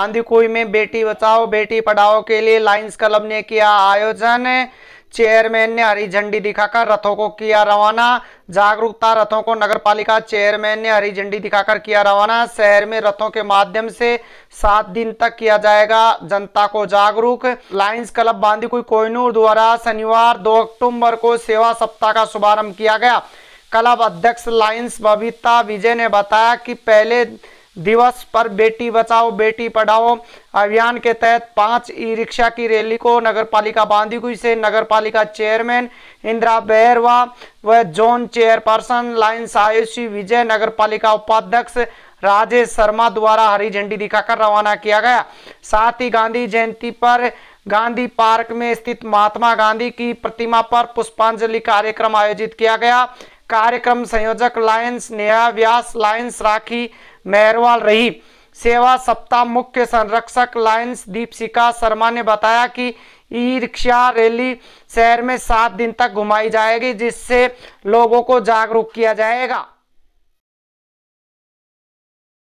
आंधीकुई में बेटी बचाओ बेटी पढ़ाओ के लिए लाइंस क्लब ने किया आयोजन चेयरमैन ने हरी झंडी दिखाकर रथों को किया रवाना जागरूकता रथों को नगर पालिका चेयरमैन ने हरी झंडी दिखाकर किया रवाना शहर में रथों के माध्यम से सात दिन तक किया जाएगा जनता को जागरूक लाइंस क्लब कोई कोहनूर द्वारा शनिवार 2 अक्टूबर को सेवा सप्ताह का शुभारंभ किया गया क्लब अध्यक्ष लाइन्स बबीता विजय ने बताया कि पहले दिवस पर बेटी बचाओ बेटी पढ़ाओ अभियान के तहत पांच ई रिक्शा की रैली को नगर पालिका बांदीकुई से नगर पालिका चेयरमैन इंदिरा बैरवा व zone chairperson lions Ayushi Vijay नगर पालिका उपाध्यक्ष राजेश शर्मा द्वारा हरी झंडी दिखाकर रवाना किया गया साथ ही गांधी जयंती पर गांधी पार्क में स्थित महात्मा गांधी की प्रतिमा पर पुष्पांजलि कार्यक्रम आयोजित किया गया कार्यक्रम संयोजक लायंस नेहा व्यास लायंस राखी मेहरवाल रही सेवा सप्ताह मुख्य संरक्षक लायंस दीपशिका शर्मा ने बताया कि ई रिक्शा रैली शहर में सात दिन तक घुमाई जाएगी जिससे लोगों को जागरूक किया जाएगा